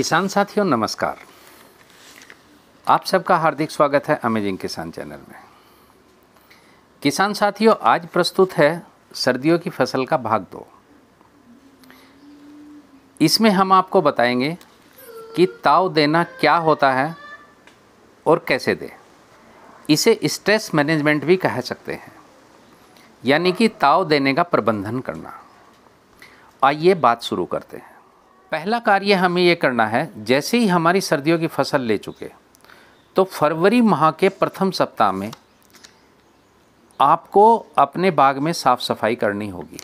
किसान साथियों नमस्कार आप सबका हार्दिक स्वागत है अमेजिंग किसान चैनल में किसान साथियों आज प्रस्तुत है सर्दियों की फसल का भाग दो इसमें हम आपको बताएंगे कि ताव देना क्या होता है और कैसे दे इसे स्ट्रेस मैनेजमेंट भी कह सकते हैं यानी कि ताव देने का प्रबंधन करना आइए बात शुरू करते हैं पहला कार्य हमें ये करना है जैसे ही हमारी सर्दियों की फसल ले चुके तो फरवरी माह के प्रथम सप्ताह में आपको अपने बाग में साफ़ सफाई करनी होगी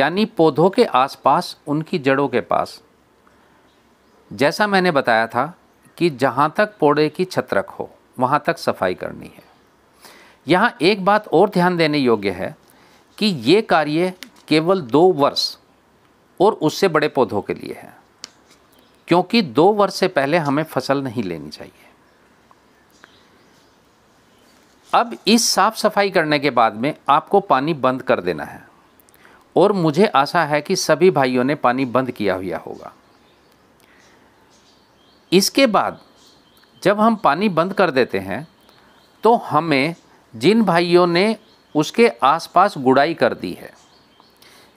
यानी पौधों के आसपास उनकी जड़ों के पास जैसा मैंने बताया था कि जहाँ तक पौधे की छतरक हो वहाँ तक सफाई करनी है यहाँ एक बात और ध्यान देने योग्य है कि ये कार्य केवल दो वर्ष और उससे बड़े पौधों के लिए है क्योंकि दो वर्ष से पहले हमें फसल नहीं लेनी चाहिए अब इस साफ़ सफाई करने के बाद में आपको पानी बंद कर देना है और मुझे आशा है कि सभी भाइयों ने पानी बंद किया हुआ होगा इसके बाद जब हम पानी बंद कर देते हैं तो हमें जिन भाइयों ने उसके आसपास गुड़ाई कर दी है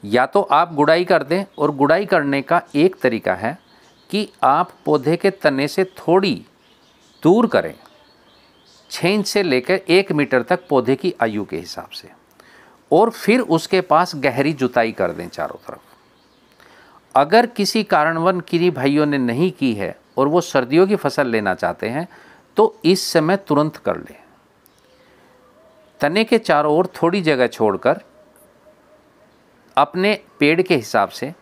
या तो आप गुड़ाई कर दें और गुड़ाई करने का एक तरीका है कि आप पौधे के तने से थोड़ी दूर करें छः इंच से लेकर एक मीटर तक पौधे की आयु के हिसाब से और फिर उसके पास गहरी जुताई कर दें चारों तरफ अगर किसी कारणवन किरी भाइयों ने नहीं की है और वो सर्दियों की फसल लेना चाहते हैं तो इस समय तुरंत कर लें तने के चारों ओर थोड़ी जगह छोड़कर अपने पेड़ के हिसाब से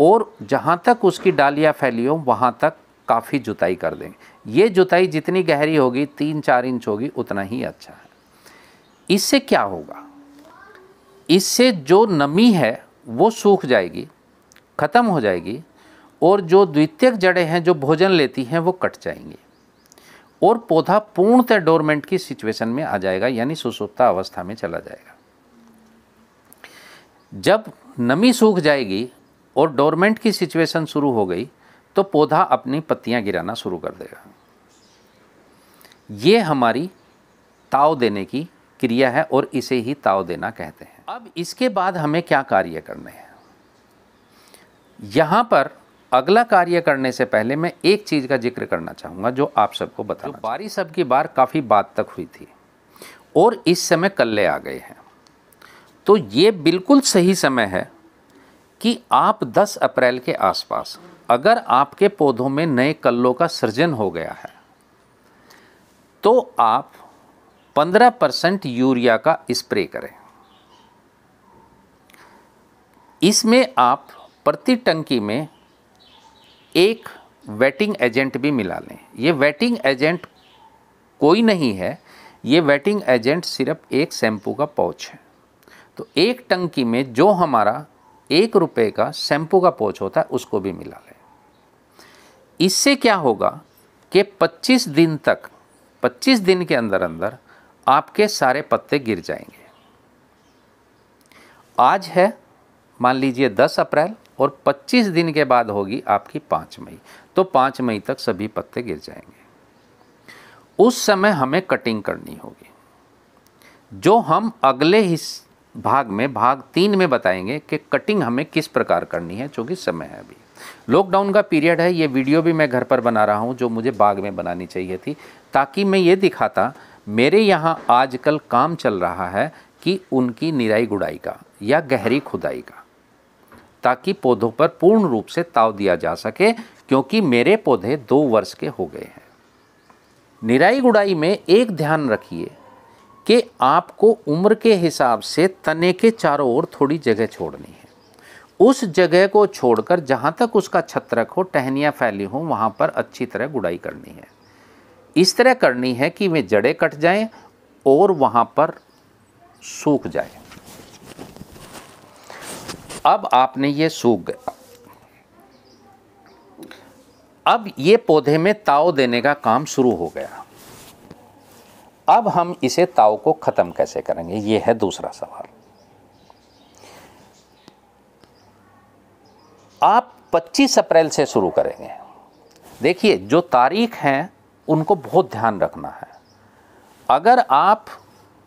और जहाँ तक उसकी डालियाँ फैली हो वहाँ तक काफ़ी जुताई कर देंगे ये जुताई जितनी गहरी होगी तीन चार इंच होगी उतना ही अच्छा है इससे क्या होगा इससे जो नमी है वो सूख जाएगी ख़त्म हो जाएगी और जो द्वितीयक जड़ें हैं जो भोजन लेती हैं वो कट जाएंगी और पौधा पूर्णतः डोरमेंट की सिचुएशन में आ जाएगा यानी सुसुप्ता अवस्था में चला जाएगा जब नमी सूख जाएगी और डोरमेंट की सिचुएशन शुरू हो गई तो पौधा अपनी पत्तियां गिराना शुरू कर देगा ये हमारी ताव देने की क्रिया है और इसे ही ताव देना कहते हैं अब इसके बाद हमें क्या कार्य करने हैं यहाँ पर अगला कार्य करने से पहले मैं एक चीज़ का जिक्र करना चाहूँगा जो आप सबको बता बारिश सबकी की बार काफ़ी बात तक हुई थी और इस समय कल्ले आ गए हैं तो ये बिल्कुल सही समय है कि आप 10 अप्रैल के आसपास अगर आपके पौधों में नए कल्लों का सृजन हो गया है तो आप 15 परसेंट यूरिया का स्प्रे करें इसमें आप प्रति टंकी में एक वेटिंग एजेंट भी मिला लें ये वेटिंग एजेंट कोई नहीं है ये वेटिंग एजेंट सिर्फ एक शैम्पू का पाउच है तो एक टंकी में जो हमारा एक रुपये का शैम्पू का पोच होता है उसको भी मिला लें इससे क्या होगा कि 25 दिन तक 25 दिन के अंदर अंदर आपके सारे पत्ते गिर जाएंगे आज है मान लीजिए 10 अप्रैल और 25 दिन के बाद होगी आपकी 5 मई तो 5 मई तक सभी पत्ते गिर जाएंगे उस समय हमें कटिंग करनी होगी जो हम अगले हिस्से भाग में भाग तीन में बताएंगे कि कटिंग हमें किस प्रकार करनी है चूँकि समय है अभी लॉकडाउन का पीरियड है ये वीडियो भी मैं घर पर बना रहा हूँ जो मुझे बाग में बनानी चाहिए थी ताकि मैं ये दिखाता मेरे यहाँ आजकल काम चल रहा है कि उनकी निराई गुड़ाई का या गहरी खुदाई का ताकि पौधों पर पूर्ण रूप से ताव दिया जा सके क्योंकि मेरे पौधे दो वर्ष के हो गए हैं निराई गुड़ाई में एक ध्यान रखिए कि आपको उम्र के हिसाब से तने के चारों ओर थोड़ी जगह छोड़नी है उस जगह को छोड़कर जहाँ तक उसका छत्रक हो टहनियाँ फैली हो वहाँ पर अच्छी तरह गुड़ाई करनी है इस तरह करनी है कि वे जड़ें कट जाएं और वहाँ पर सूख जाए अब आपने ये सूख गया अब ये पौधे में ताव देने का काम शुरू हो गया अब हम इसे ताव को ख़त्म कैसे करेंगे ये है दूसरा सवाल आप 25 अप्रैल से शुरू करेंगे देखिए जो तारीख हैं उनको बहुत ध्यान रखना है अगर आप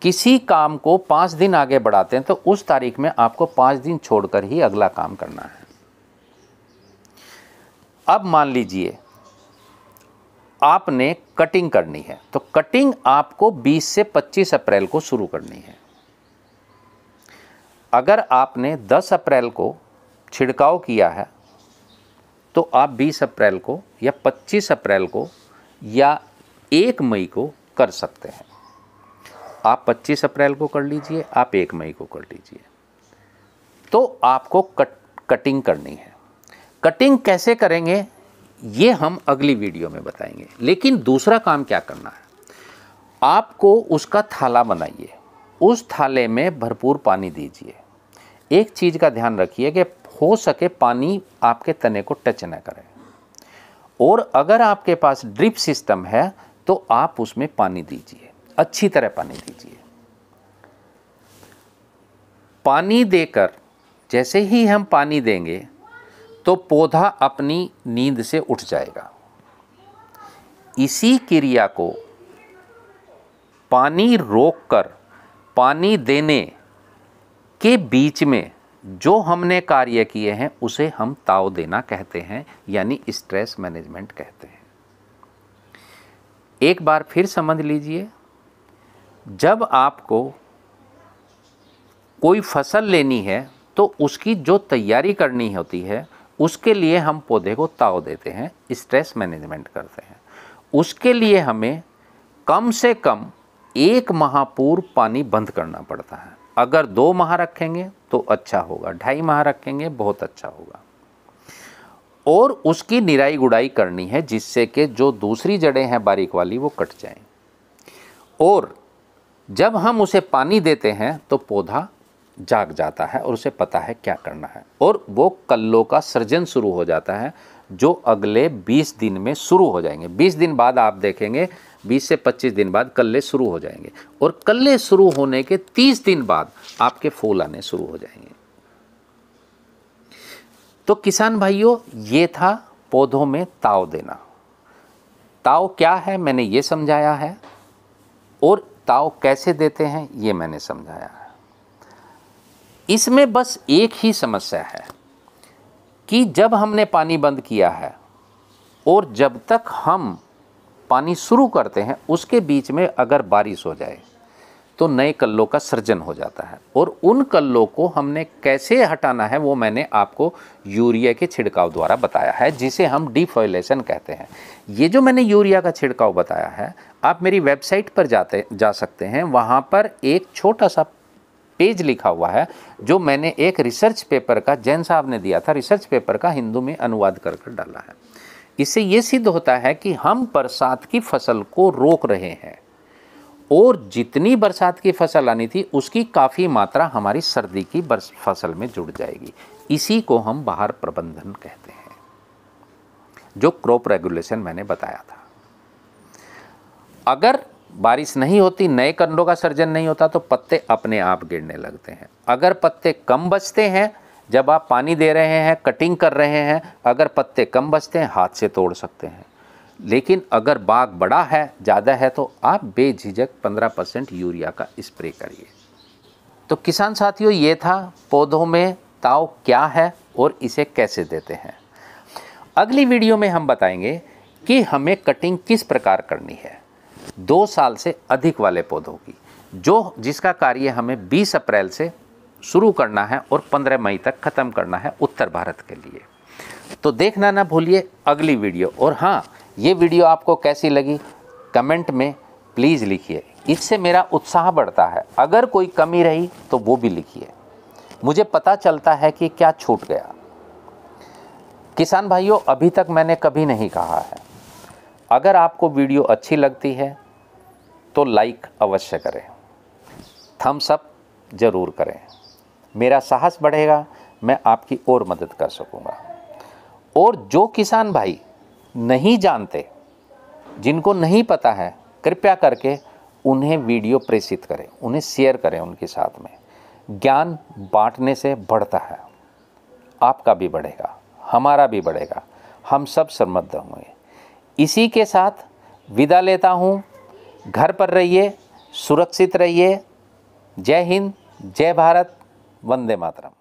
किसी काम को पाँच दिन आगे बढ़ाते हैं तो उस तारीख में आपको पाँच दिन छोड़कर ही अगला काम करना है अब मान लीजिए आपने कटिंग करनी है तो कटिंग आपको 20 से 25 अप्रैल को शुरू करनी है अगर आपने 10 अप्रैल को छिड़काव किया है तो आप 20 अप्रैल को या 25 अप्रैल को या 1 मई को कर सकते हैं आप 25 अप्रैल को कर लीजिए आप 1 मई को कर लीजिए तो आपको कट कटिंग करनी है कटिंग कैसे करेंगे ये हम अगली वीडियो में बताएंगे लेकिन दूसरा काम क्या करना है आपको उसका थाला बनाइए उस थाले में भरपूर पानी दीजिए एक चीज़ का ध्यान रखिए कि हो सके पानी आपके तने को टच ना करें और अगर आपके पास ड्रिप सिस्टम है तो आप उसमें पानी दीजिए अच्छी तरह पानी दीजिए पानी देकर जैसे ही हम पानी देंगे तो पौधा अपनी नींद से उठ जाएगा इसी क्रिया को पानी रोककर पानी देने के बीच में जो हमने कार्य किए हैं उसे हम ताव देना कहते हैं यानी स्ट्रेस मैनेजमेंट कहते हैं एक बार फिर समझ लीजिए जब आपको कोई फसल लेनी है तो उसकी जो तैयारी करनी होती है उसके लिए हम पौधे को ताव देते हैं स्ट्रेस मैनेजमेंट करते हैं उसके लिए हमें कम से कम एक माह पूर्व पानी बंद करना पड़ता है अगर दो माह रखेंगे तो अच्छा होगा ढाई माह रखेंगे बहुत अच्छा होगा और उसकी निराई गुड़ाई करनी है जिससे कि जो दूसरी जड़ें हैं बारीक वाली वो कट जाएं और जब हम उसे पानी देते हैं तो पौधा जाग जाता है और उसे पता है क्या करना है और वो कल्लों का सृजन शुरू हो जाता है जो अगले 20 दिन में शुरू हो जाएंगे 20 दिन बाद आप देखेंगे 20 से 25 दिन बाद कल्ले शुरू हो जाएंगे और कल्ले शुरू होने के 30 दिन बाद आपके फूल आने शुरू हो जाएंगे तो किसान भाइयों ये था पौधों में ताव देना ताव क्या है मैंने ये समझाया है और ताव कैसे देते हैं ये मैंने समझाया है इसमें बस एक ही समस्या है कि जब हमने पानी बंद किया है और जब तक हम पानी शुरू करते हैं उसके बीच में अगर बारिश हो जाए तो नए कल्लों का सृजन हो जाता है और उन कल्लों को हमने कैसे हटाना है वो मैंने आपको यूरिया के छिड़काव द्वारा बताया है जिसे हम डिफॉयलेशन कहते हैं ये जो मैंने यूरिया का छिड़काव बताया है आप मेरी वेबसाइट पर जाते जा सकते हैं वहाँ पर एक छोटा सा पेज लिखा हुआ है जो मैंने एक रिसर्च पेपर का जैन साहब ने दिया था रिसर्च पेपर का हिंदू में अनुवाद कर कर डाला है इससे ये सिद्ध होता है कि हम बरसात की फसल को रोक रहे हैं और जितनी बरसात की फसल आनी थी उसकी काफ़ी मात्रा हमारी सर्दी की फसल में जुड़ जाएगी इसी को हम बाहर प्रबंधन कहते हैं जो क्रॉप रेगुलेशन मैंने बताया था अगर बारिश नहीं होती नए कंडों का सर्जन नहीं होता तो पत्ते अपने आप गिरने लगते हैं अगर पत्ते कम बचते हैं जब आप पानी दे रहे हैं कटिंग कर रहे हैं अगर पत्ते कम बचते हैं हाथ से तोड़ सकते हैं लेकिन अगर बाग बड़ा है ज़्यादा है तो आप बेझिझक 15 परसेंट यूरिया का स्प्रे करिए तो किसान साथियों ये था पौधों में ताव क्या है और इसे कैसे देते हैं अगली वीडियो में हम बताएंगे कि हमें कटिंग किस प्रकार करनी है दो साल से अधिक वाले पौधों की जो जिसका कार्य हमें 20 अप्रैल से शुरू करना है और 15 मई तक ख़त्म करना है उत्तर भारत के लिए तो देखना ना भूलिए अगली वीडियो और हाँ ये वीडियो आपको कैसी लगी कमेंट में प्लीज़ लिखिए इससे मेरा उत्साह बढ़ता है अगर कोई कमी रही तो वो भी लिखिए मुझे पता चलता है कि क्या छूट गया किसान भाइयों अभी तक मैंने कभी नहीं कहा है अगर आपको वीडियो अच्छी लगती है तो लाइक अवश्य करें थम्स अप ज़रूर करें मेरा साहस बढ़ेगा मैं आपकी और मदद कर सकूँगा और जो किसान भाई नहीं जानते जिनको नहीं पता है कृपया करके उन्हें वीडियो प्रेषित करें उन्हें शेयर करें उनके साथ में ज्ञान बांटने से बढ़ता है आपका भी बढ़ेगा हमारा भी बढ़ेगा हम सब समृद्ध होंगे इसी के साथ विदा लेता हूँ घर पर रहिए सुरक्षित रहिए जय हिंद जय भारत वंदे मातरम